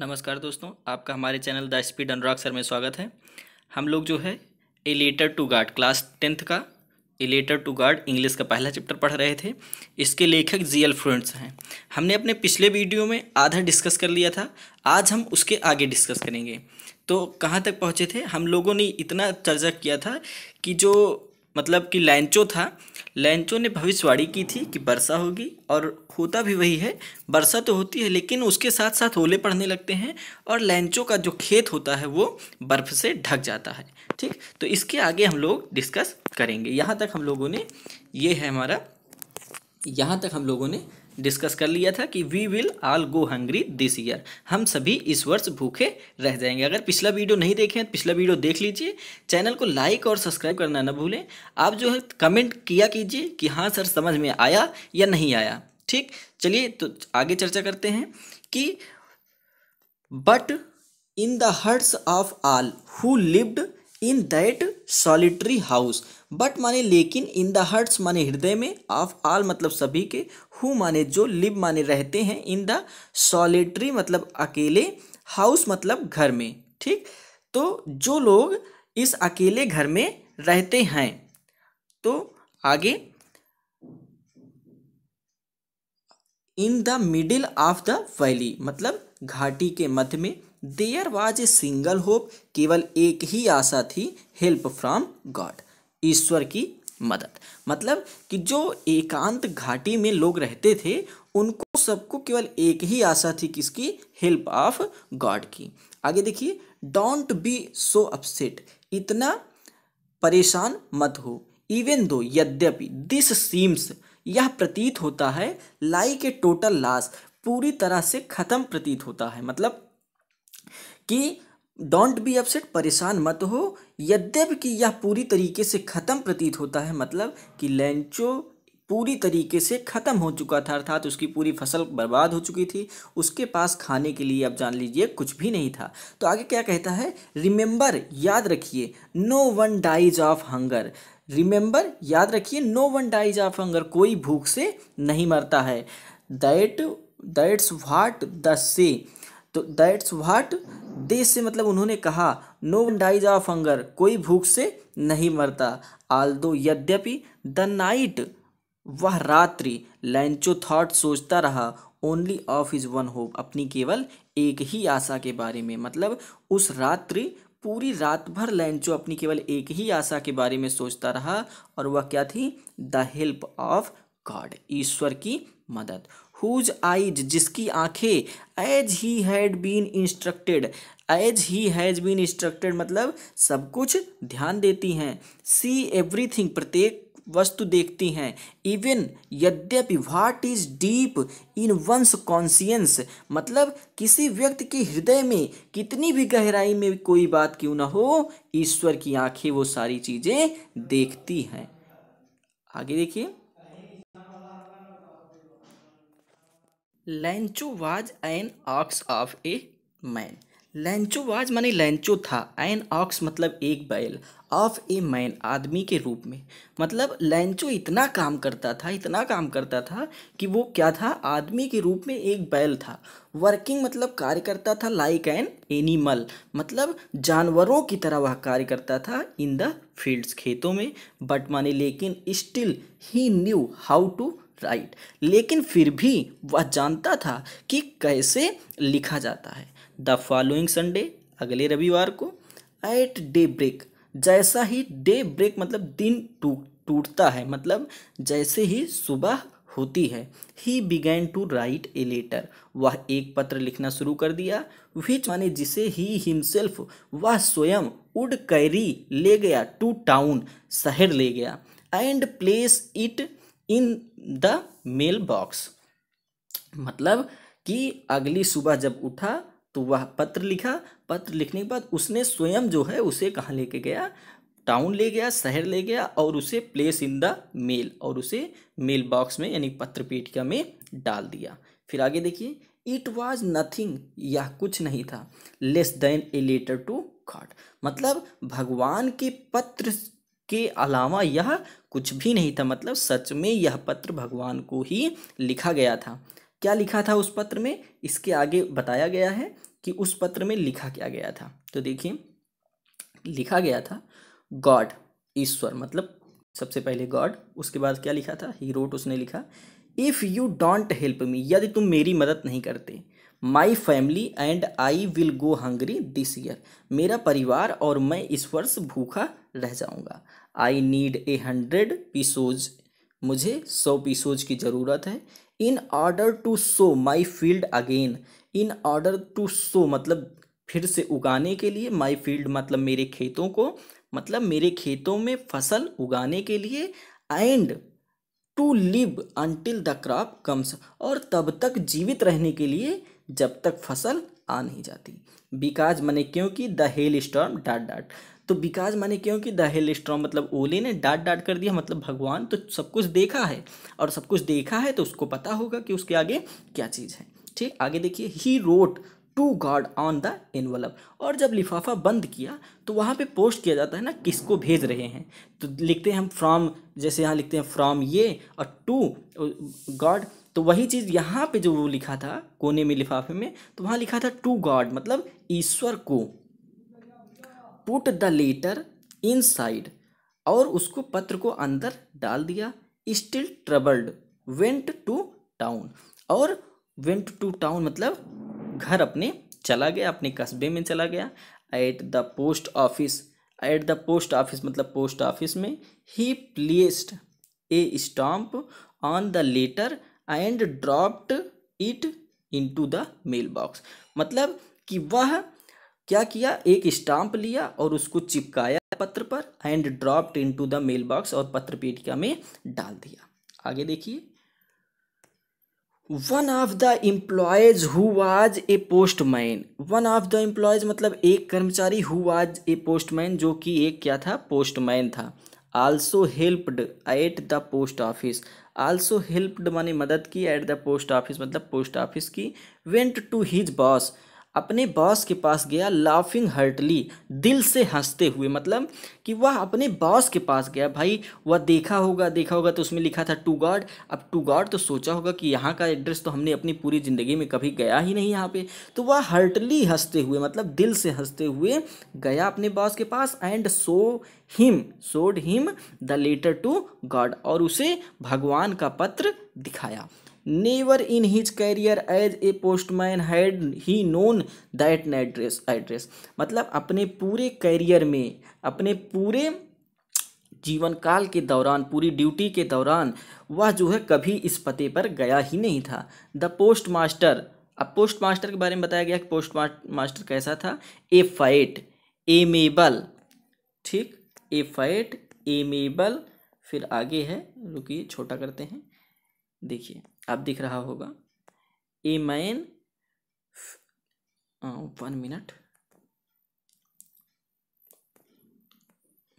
नमस्कार दोस्तों आपका हमारे channel the speed Anurag sir में स्वागत है हम लोग जो है a letter to God class tenth का a letter to God English का पहला चैप्टर पढ़ रहे थे इसके लेखक जी एल फ्रेंड्स हैं हमने अपने पिछले वीडियो में आधा डिस्कस कर लिया था आज हम उसके आगे डिस्कस करेंगे तो कहाँ तक पहुँचे थे हम लोगों ने इतना चर्चा किया था कि जो मतलब कि लैंचो था लैंचो ने भविष्यवाणी की थी कि वर्षा होगी और होता भी वही है वर्षा तो होती है लेकिन उसके साथ साथ ओले पड़ने लगते हैं और लैंचो का जो खेत होता है वो बर्फ़ से ढक जाता है ठीक तो इसके आगे हम लोग डिस्कस करेंगे यहाँ तक हम लोगों ने ये है हमारा यहाँ तक हम लोगों ने डिस्कस कर लिया था कि we will all go hungry this year हम सभी इस वर्ष भूखे रह जाएंगे अगर पिछला वीडियो नहीं देखे हैं तो पिछला वीडियो देख लीजिए चैनल को लाइक और सब्सक्राइब करना ना भूलें आप जो है कमेंट किया कीजिए कि हाँ सर समझ में आया या नहीं आया ठीक चलिए तो आगे चर्चा करते हैं कि but in the hearts of all who lived in that solitary house but माने लेकिन इन द हर्ट्स माने हृदय में ऑफ आल मतलब सभी के हु माने जो लिव माने रहते हैं इन द सॉलिटरी मतलब अकेले हाउस मतलब घर में ठीक तो जो लोग इस अकेले घर में रहते हैं तो आगे in the middle of the valley मतलब घाटी के मध्य में there was a single hope केवल एक ही आशा थी हेल्प फ्रॉम गॉड ईश्वर की मदद मतलब कि जो एकांत घाटी में लोग रहते थे उनको सबको केवल एक ही आशा थी किसकी हेल्प ऑफ गॉड की आगे देखिए डोंट बी सो अपसेट इतना परेशान मत हो इवन दो यद्यपि दिस सीम्स यह प्रतीत होता है लाइक ए टोटल लॉस पूरी तरह से ख़त्म प्रतीत होता है मतलब कि डोंट बी अपसेट परेशान मत हो यद्यप कि यह पूरी तरीके से ख़त्म प्रतीत होता है मतलब कि लेंचो पूरी तरीके से ख़त्म हो चुका था अर्थात उसकी पूरी फसल बर्बाद हो चुकी थी उसके पास खाने के लिए अब जान लीजिए कुछ भी नहीं था तो आगे क्या कहता है रिमेंबर याद रखिए no one dies of hunger remember याद रखिए no one dies of hunger कोई भूख से नहीं मरता है दैट दैट्स वाट द से तो दैट्स वाट दे से मतलब उन्होंने कहा नो डाइज ऑफ हंगर कोई भूख से नहीं मरता आल दो यद्यपि द नाइट वह रात्रि लैंचो थॉट सोचता रहा only of is one hope अपनी केवल एक ही आशा के बारे में मतलब उस रात्रि पूरी रात भर लैंचो अपनी केवल एक ही आशा के बारे में सोचता रहा और वह क्या थी द हेल्प ऑफ गॉड ईश्वर की मदद हुज आइज जिसकी आंखें as he had been instructed as he has been instructed मतलब सब कुछ ध्यान देती हैं सी एवरीथिंग प्रत्येक वस्तु देखती हैं इवन यद्यपि what is deep in one's conscience मतलब किसी व्यक्ति के हृदय में कितनी भी गहराई में कोई बात क्यों ना हो ईश्वर की आंखें वो सारी चीज़ें देखती हैं आगे देखिए Lencho was an ox of a man Lencho was माने लेंचो था एन ऑक्स मतलब एक बैल ऑफ ए मैन आदमी के रूप में मतलब लेंचो इतना काम करता था इतना काम करता था कि वो क्या था आदमी के रूप में एक बैल था वर्किंग मतलब कार्य करता था लाइक एन एनिमल मतलब जानवरों की तरह वह कार्य करता था इन द फील्ड्स खेतों में बट माने लेकिन still he knew how to write लेकिन फिर भी वह जानता था कि कैसे लिखा जाता है द फॉलोइंग संडे अगले रविवार को एट डे ब्रेक जैसा ही डे ब्रेक मतलब दिन टूटता है मतलब जैसे ही सुबह होती है he began to write a letter वह एक पत्र लिखना शुरू कर दिया विच माने जिसे ही हिमसेल्फ वह स्वयं उड कैरी ले गया टू टाउन शहर ले गया and place it in the mail box मतलब कि अगली सुबह जब उठा तो वह पत्र लिखा पत्र लिखने के बाद उसने स्वयं जो है उसे कहाँ लेके गया टाउन ले गया शहर ले गया और उसे प्लेस इन द मेल और उसे मेल बॉक्स में यानी पत्र पेटिका में डाल दिया फिर आगे देखिए इट वॉज नथिंग यह कुछ नहीं था less than a letter to God मतलब भगवान के पत्र के अलावा यह कुछ भी नहीं था मतलब सच में यह पत्र भगवान को ही लिखा गया था क्या लिखा था उस पत्र में इसके आगे बताया गया है कि उस पत्र में लिखा क्या गया था तो देखिए लिखा गया था गॉड ईश्वर मतलब सबसे पहले गॉड उसके बाद क्या लिखा था ही रोट उसने लिखा if you don't help me यदि तुम मेरी मदद नहीं करते my family and I will go hungry this year मेरा परिवार और मैं इस वर्ष भूखा रह जाऊंगा I need a hundred pesos मुझे सौ पीसोज की ज़रूरत है in order to sow my field again in order to sow मतलब फिर से उगाने के लिए माई फील्ड मतलब मेरे खेतों को मतलब मेरे खेतों में फसल उगाने के लिए and to live until the crop comes और तब तक जीवित रहने के लिए जब तक फसल आ नहीं जाती बिकाज मैंने क्योंकि द हेल स्टॉर्म डाट डाट तो विकास माने क्योंकि द हेल स्ट्रॉम मतलब ओले ने डाट डांट कर दिया मतलब भगवान तो सब कुछ देखा है और सब कुछ देखा है तो उसको पता होगा कि उसके आगे क्या चीज़ है ठीक आगे देखिए he wrote to God on the envelope और जब लिफाफा बंद किया तो वहाँ पे पोस्ट किया जाता है ना किसको भेज रहे हैं तो लिखते हैं हम फ्रॉम जैसे यहाँ लिखते हैं फ्रॉम ये और टू गॉड तो वही चीज़ यहाँ पे जो वो लिखा था कोने में लिफाफे में तो वहाँ लिखा था टू गॉड मतलब ईश्वर को put the letter inside और उसको पत्र को अंदर डाल दिया still troubled went to town और वेंट टू टाउन मतलब घर अपने चला गया अपने कस्बे में चला गया at the post office at the post office मतलब पोस्ट ऑफिस में he placed a stamp on the letter and dropped it into the mail box मतलब कि वह क्या किया एक स्टाम्प लिया और उसको चिपकाया पत्र पर and dropped into the mail box और पत्र पेटिका में डाल दिया आगे देखिए one of the employees who was a postman one of the employees मतलब एक कर्मचारी हु वाज ए पोस्टमैन जो कि एक क्या था पोस्टमैन था also helped at the post office also helped माने मदद की एट द पोस्ट ऑफिस मतलब पोस्ट ऑफिस की वेंट टू हिज बॉस अपने बॉस के पास गया लाफिंग हर्टली दिल से हंसते हुए मतलब कि वह अपने बॉस के पास गया भाई वह देखा होगा देखा होगा तो उसमें लिखा था टू गॉड अब टू गॉड तो सोचा होगा कि यहाँ का एड्रेस तो हमने अपनी पूरी ज़िंदगी में कभी गया ही नहीं यहाँ पे तो वह हर्टली हंसते हुए मतलब दिल से हंसते हुए गया अपने बॉस के पास and so him showed him the letter to God और उसे भगवान का पत्र दिखाया never in his career as a postman had he known that address address मतलब अपने पूरे कैरियर में अपने पूरे जीवन काल के दौरान पूरी ड्यूटी के दौरान वह जो है कभी इस पते पर गया ही नहीं था द पोस्ट मास्टर अब पोस्ट मास्टर के बारे में बताया गया कि पोस्ट मास्टर कैसा था ए फाइट एमेबल ठीक ए फाइट एमेबल फिर आगे है रुकिए छोटा करते हैं देखिए आप दिख रहा होगा ए मैन वन मिनट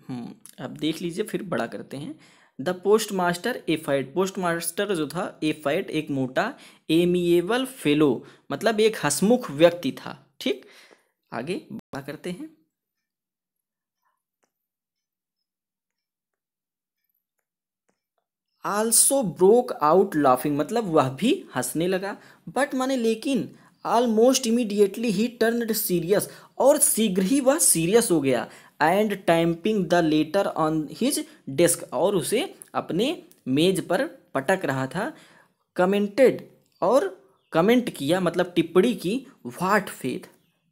आप हम्म, देख लीजिए फिर बड़ा करते हैं the postmaster a fat postmaster जो था ए फाइट एक मोटा एमिएबल फेलो मतलब एक हसमुख व्यक्ति था ठीक आगे बड़ा करते हैं आल्सो ब्रोक आउट लाफिंग मतलब वह भी हंसने लगा बट माने लेकिन almost immediately he turn serious और शीघ्र ही वह सीरियस हो गया and tapping the letter on his desk और उसे अपने मेज पर पटक रहा था कमेंटेड और कमेंट किया मतलब टिप्पणी की वाट फेथ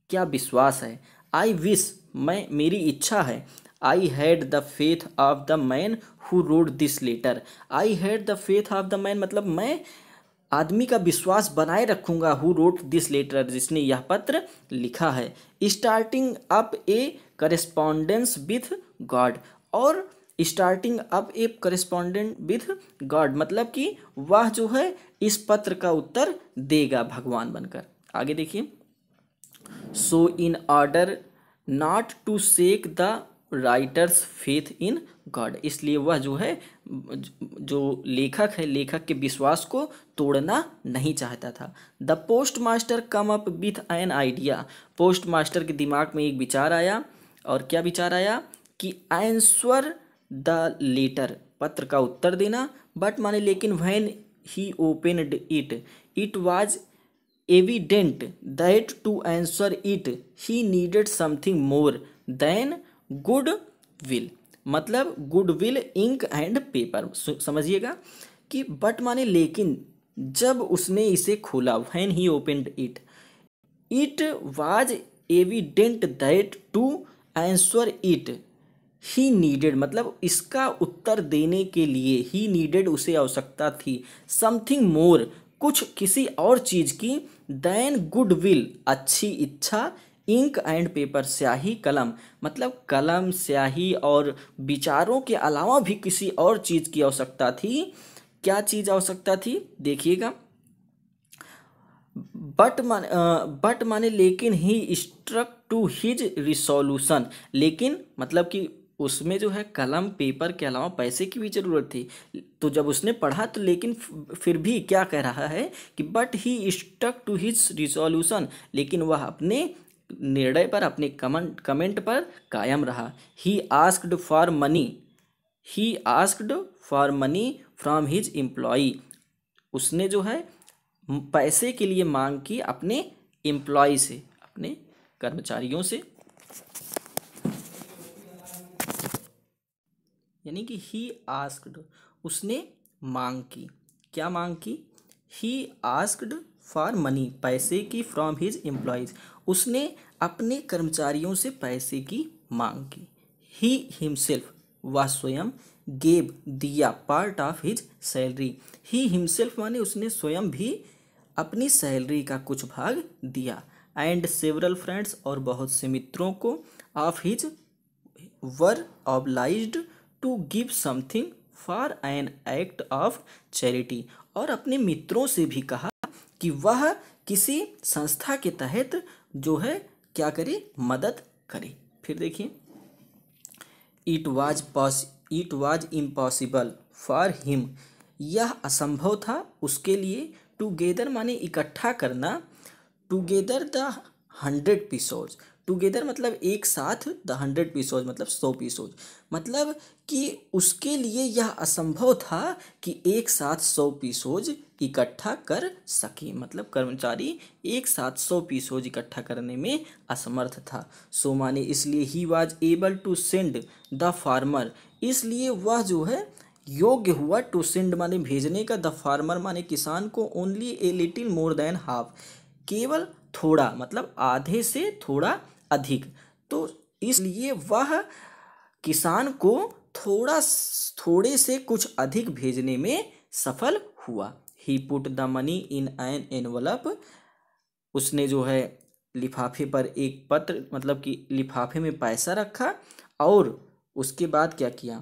क्या विश्वास है आई विश मैं मेरी इच्छा है I had the faith of the man who wrote this letter I had the faith of the man मतलब मैं आदमी का विश्वास बनाए रखूंगा हु रोट दिस लेटर जिसने यह पत्र लिखा है starting up a correspondence with God और starting up a correspondent with God मतलब कि वह जो है इस पत्र का उत्तर देगा भगवान बनकर आगे देखिए so in order not to shake the writer's faith in God इसलिए वह जो है जो लेखक है लेखक के विश्वास को तोड़ना नहीं चाहता था the postmaster come up with an idea postmaster के दिमाग में एक विचार आया और क्या विचार आया कि आंसर द लेटर पत्र का उत्तर देना बट माने लेकिन when he opened it it was evident that to answer it he needed something more than goodwill मतलब goodwill ink and paper समझिएगा कि बट माने लेकिन जब उसने इसे खोला when he opened it it was evident that to answer it he needed मतलब इसका उत्तर देने के लिए ही नीडेड उसे आवश्यकता थी समथिंग मोर कुछ किसी और चीज़ की दैन गुड विल अच्छी इच्छा इंक एंड पेपर स्याही कलम मतलब कलम स्याही और विचारों के अलावा भी किसी और चीज़ की आवश्यकता थी क्या चीज़ आवश्यकता थी देखिएगा बट माने बट माने लेकिन he struck to his resolution लेकिन मतलब कि उसमें जो है कलम पेपर के अलावा पैसे की भी ज़रूरत थी तो जब उसने पढ़ा तो लेकिन फिर भी क्या कह रहा है कि but he stuck to his resolution लेकिन वह अपने निर्णय पर अपने कमेंट कमेंट पर कायम रहा he asked for money he asked for money from his employee उसने जो है पैसे के लिए मांग की अपने एम्प्लॉय से अपने कर्मचारियों से यानी कि ही आस्क्ड उसने मांग की क्या मांग की ही आस्क्ड फॉर मनी पैसे की फ्रॉम हिज एम्प्लॉयज़ उसने अपने कर्मचारियों से पैसे की मांग की ही हिमसेल्फ वह स्वयं गेब दिया part of his salary he himself माने उसने स्वयं भी अपनी सैलरी का कुछ भाग दिया एंड सेवरल फ्रेंड्स और बहुत से मित्रों को of his were obliged to give something for an act of charity और अपने मित्रों से भी कहा कि वह किसी संस्था के तहत जो है क्या करे मदद करे फिर देखिए इट वाज पॉस it was impossible for him यह असंभव था उसके लिए टुगेदर माने इकट्ठा करना together the hundred pesos together मतलब एक साथ द हंड्रेड पीसोज मतलब सौ पीसोज मतलब कि उसके लिए यह असंभव था कि एक साथ सौ पीसोज इकट्ठा कर सके मतलब कर्मचारी एक साथ सौ पीस रोज इकट्ठा करने में असमर्थ था सो माने इसलिए he was able to send the farmer इसलिए वह जो है योग्य हुआ टू सेंड माने भेजने का द फार्मर माने किसान को only a little more than half केवल थोड़ा मतलब आधे से थोड़ा अधिक तो इसलिए वह किसान को थोड़ा थोड़े से कुछ अधिक भेजने में सफल हुआ he put the money in an envelope उसने जो है लिफाफे पर एक पत्र मतलब कि लिफाफे में पैसा रखा और उसके बाद क्या किया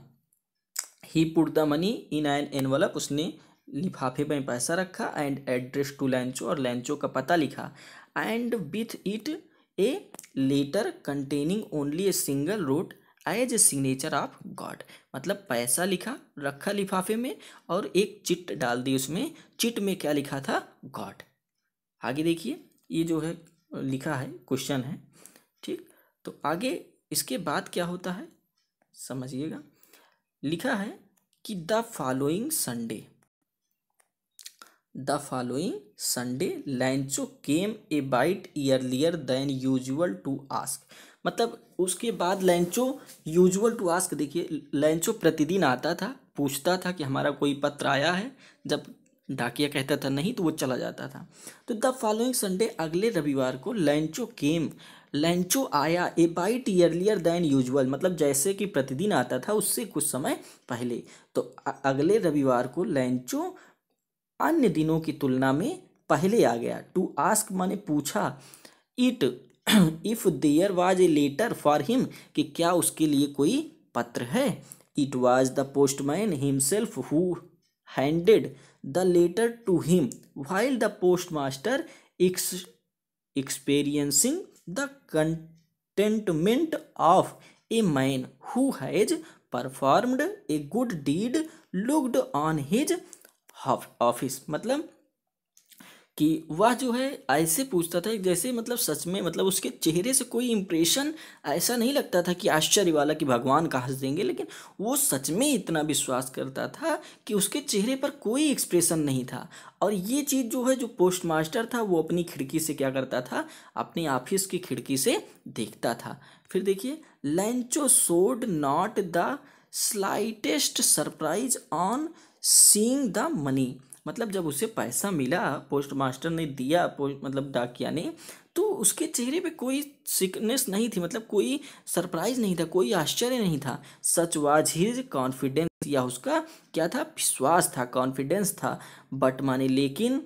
he put the money in an envelope उसने लिफाफे में पैसा रखा एंड एड्रेस टू लैंचो और लैंचो का पता लिखा and with it a letter containing only a single word as a signature of God मतलब पैसा लिखा रखा लिफाफे में और एक चिट डाल दी उसमें चिट में क्या लिखा था गॉड आगे देखिए ये जो है लिखा है क्वेश्चन है ठीक तो आगे इसके बाद क्या होता है समझिएगा लिखा है कि the following Sunday the following Sunday Lencho came a bit earlier than usual to ask मतलब उसके बाद लैंचो यूजुअल टू आस्क देखिए लैंचो प्रतिदिन आता था पूछता था कि हमारा कोई पत्र आया है जब डाकिया कहता था नहीं तो वो चला जाता था तो द फॉलोइंग संडे अगले रविवार को लैंचो केम लैंचो आया a bit earlier than usual मतलब जैसे कि प्रतिदिन आता था उससे कुछ समय पहले तो अगले रविवार को लैंचो अन्य दिनों की तुलना में पहले आ गया टू आस्क माने पूछा it if there was a letter for him कि क्या उसके लिए कोई पत्र है it was the postman himself who handed the letter to him while the postmaster एक्स experiencing the contentment of a man who has performed a good deed looked on his office मतलब कि वह जो है ऐसे पूछता था जैसे मतलब सच में मतलब उसके चेहरे से कोई इम्प्रेशन ऐसा नहीं लगता था कि आश्चर्य वाला कि भगवान का हंस देंगे लेकिन वो सच में इतना विश्वास करता था कि उसके चेहरे पर कोई एक्सप्रेशन नहीं था और ये चीज़ जो है जो पोस्ट मास्टर था वो अपनी खिड़की से क्या करता था अपने ऑफिस की खिड़की से देखता था फिर देखिए Lencho showed not the slightest surprise on seeing the money मतलब जब उसे पैसा मिला पोस्ट मास्टर ने दिया पोस्ट मतलब डाकिया ने तो उसके चेहरे पे कोई सिकनेस नहीं थी मतलब कोई सरप्राइज नहीं था कोई आश्चर्य नहीं था सच वाज हिज कॉन्फिडेंस या उसका क्या था विश्वास था कॉन्फिडेंस था बट माने लेकिन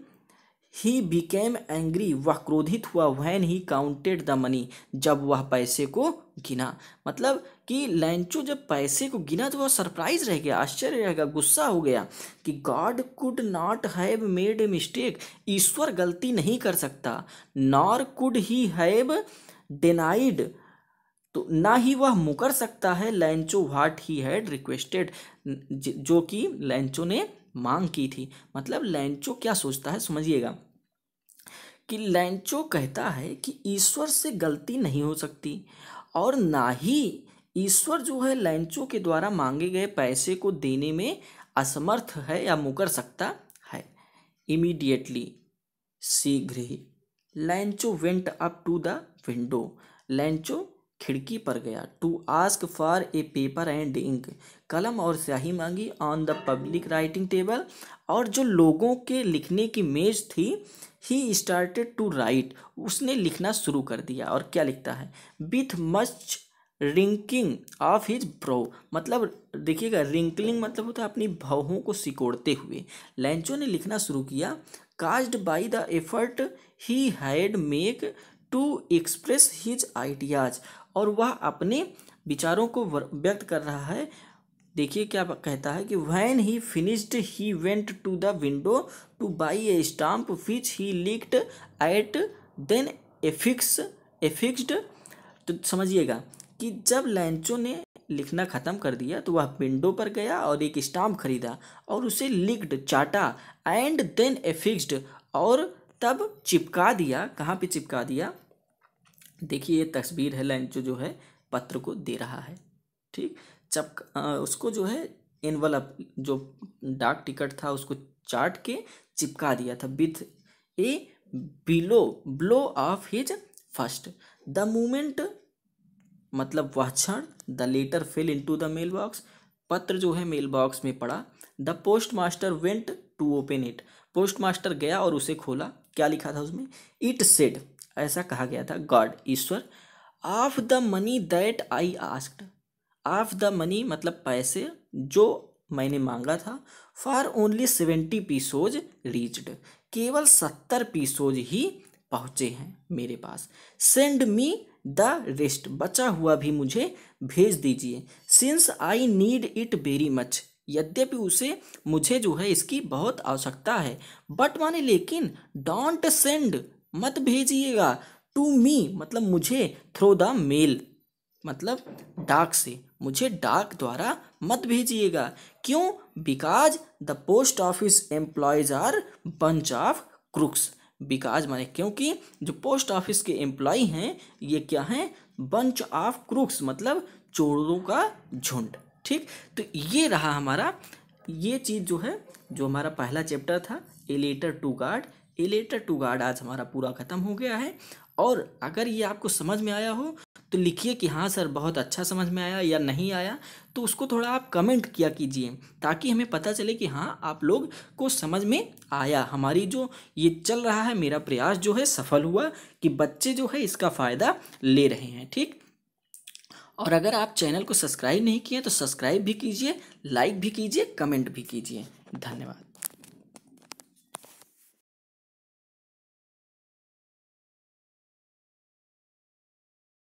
ही बिकेम एंग्री वह क्रोधित हुआ when he counted the money जब वह पैसे को गिना मतलब कि लैंचो जब पैसे को गिना तो वह सरप्राइज रह गया आश्चर्य रह गया गुस्सा हो गया कि God could not have made a mistake ईश्वर गलती नहीं कर सकता nor could he have denied तो ना ही वह मुकर सकता है लैंचो वाट ही हैड रिक्वेस्टेड जो कि लैंचो ने मांग की थी मतलब लैंचो क्या सोचता है समझिएगा कि लैंचो कहता है कि ईश्वर से गलती नहीं हो सकती और ना ही ईश्वर जो है लैंचो के द्वारा मांगे गए पैसे को देने में असमर्थ है या मुकर सकता है इमीडिएटली शीघ्र ही Lencho went up to the window Lencho खिड़की पर गया to ask for a paper and ink कलम और स्याही मांगी on the public writing table और जो लोगों के लिखने की मेज थी ही स्टार्टेड टू राइट उसने लिखना शुरू कर दिया और क्या लिखता है with much wrinkling of his brow मतलब देखिएगा रिंकलिंग मतलब होता है अपनी भावों को सिकोड़ते हुए लैंचो ने लिखना शुरू किया caused by the effort he had make to express his ideas और वह अपने विचारों को व्यक्त कर रहा है देखिए क्या कहता है कि when he finished he went to the window to buy a stamp which he licked and then affix affixed तो समझिएगा कि जब लैंचो ने लिखना ख़त्म कर दिया तो वह विंडो पर गया और एक स्टाम्प खरीदा और उसे लिक्ड चाटा एंड देन एफिक्सड और तब चिपका दिया कहाँ पे चिपका दिया देखिए ये तस्वीर है लंच जो है पत्र को दे रहा है ठीक चप उसको जो है एनवलप जो डाक टिकट था उसको चाट के चिपका दिया था विथ ए बिलो blow of his first the moment मतलब वह क्षण the letter fell into the mail mailbox पत्र जो है मेल बॉक्स में पड़ा the postmaster went to open it postmaster गया और उसे खोला क्या लिखा था उसमें इट सेड ऐसा कहा गया था गॉड ईश्वर of the money that I asked of the money मतलब पैसे जो मैंने मांगा था for only seventy pesos reached केवल सत्तर पीसोज ही पहुँचे हैं मेरे पास सेंड मी द रेस्ट बचा हुआ भी मुझे भेज दीजिए since I need it very much यद्यपि उसे मुझे जो है इसकी बहुत आवश्यकता है बट माने लेकिन डोंट सेंड मत भेजिएगा टू मी मतलब मुझे थ्रो द मेल मतलब डाक से मुझे डाक द्वारा मत भेजिएगा क्यों because the post office employees are bunch of crooks because माने क्योंकि जो पोस्ट ऑफिस के एम्प्लॉय हैं ये क्या हैं बंच ऑफ क्रुक्स मतलब चोरों का झुंड ठीक तो ये रहा हमारा ये चीज़ जो है जो हमारा पहला चैप्टर था a letter to God a letter to God आज हमारा पूरा ख़त्म हो गया है और अगर ये आपको समझ में आया हो तो लिखिए कि हाँ सर बहुत अच्छा समझ में आया या नहीं आया तो उसको थोड़ा आप कमेंट किया कीजिए ताकि हमें पता चले कि हाँ आप लोग को समझ में आया हमारी जो ये चल रहा है मेरा प्रयास जो है सफल हुआ कि बच्चे जो है इसका फ़ायदा ले रहे हैं ठीक और अगर आप चैनल को सब्सक्राइब नहीं किए तो सब्सक्राइब भी कीजिए लाइक भी कीजिए कमेंट भी कीजिए धन्यवाद